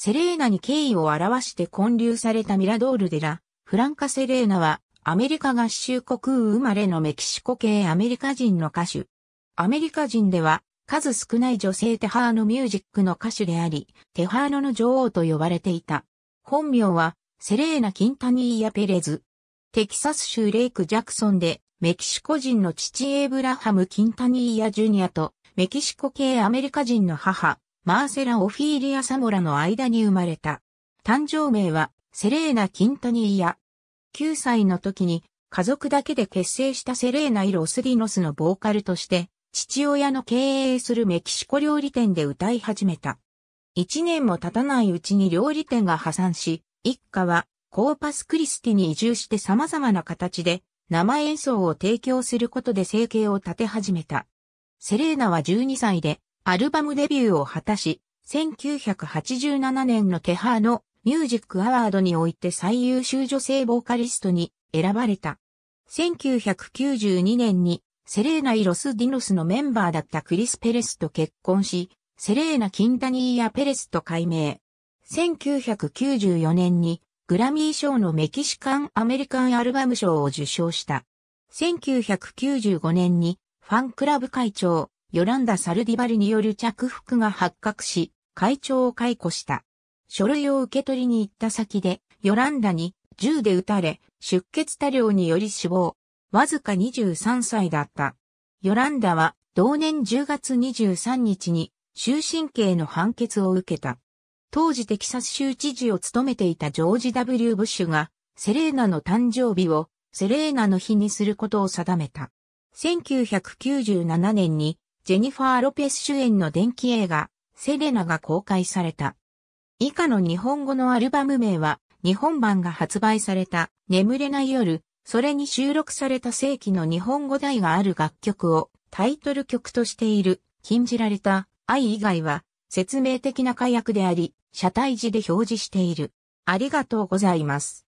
セレーナに敬意を表して建立されたミラドール・デラ・フランカ・セレーナは、アメリカ合衆国生まれのメキシコ系アメリカ人の歌手。アメリカ人では、数少ない女性テハーノミュージックの歌手であり、テハーノの女王と呼ばれていた。本名は、セレーナ・キンタニーヤ・ペレズ。テキサス州レイク・ジャクソンで、メキシコ人の父エイブラハム・キンタニーヤ・ジュニアと、メキシコ系アメリカ人の母、マーセラ・オフィーリア・サモラの間に生まれた。誕生名は、セレーナ・キントニーヤ。9歳の時に、家族だけで結成したセレーナ・イロスリノスのボーカルとして、父親の経営するメキシコ料理店で歌い始めた。1年も経たないうちに料理店が破産し、一家はコーパスクリスティに移住して様々な形で生演奏を提供することで生計を立て始めた。セレーナは12歳でアルバムデビューを果たし、1987年のテハーのミュージックアワードにおいて最優秀女性ボーカリストに選ばれた。1992年にセレーナ・イロス・ディノスのメンバーだったクリス・ペレスと結婚し、セレーナ・キンタニーやペレスと改名。1994年にグラミー賞のメキシカン・アメリカン・アルバム賞を受賞した。1995年にファンクラブ会長、ヨランダ・サルディバルによる着服が発覚し、会長を解雇した。書類を受け取りに行った先で、ヨランダに銃で撃たれ、出血多量により死亡。わずか23歳だった。ヨランダは同年10月23日に終身刑の判決を受けた。当時テキサス州知事を務めていたジョージ・ W・ ブッシュが、セレーナの誕生日をセレーナの日にすることを定めた。1997年にジェニファー・ロペス主演の電気映画、セレナが公開された。以下の日本語のアルバム名は、日本版が発売された、眠れない夜、それに収録された正規の日本語題がある楽曲をタイトル曲としている、禁じられた愛以外は説明的な解約であり、車体字で表示している。ありがとうございます。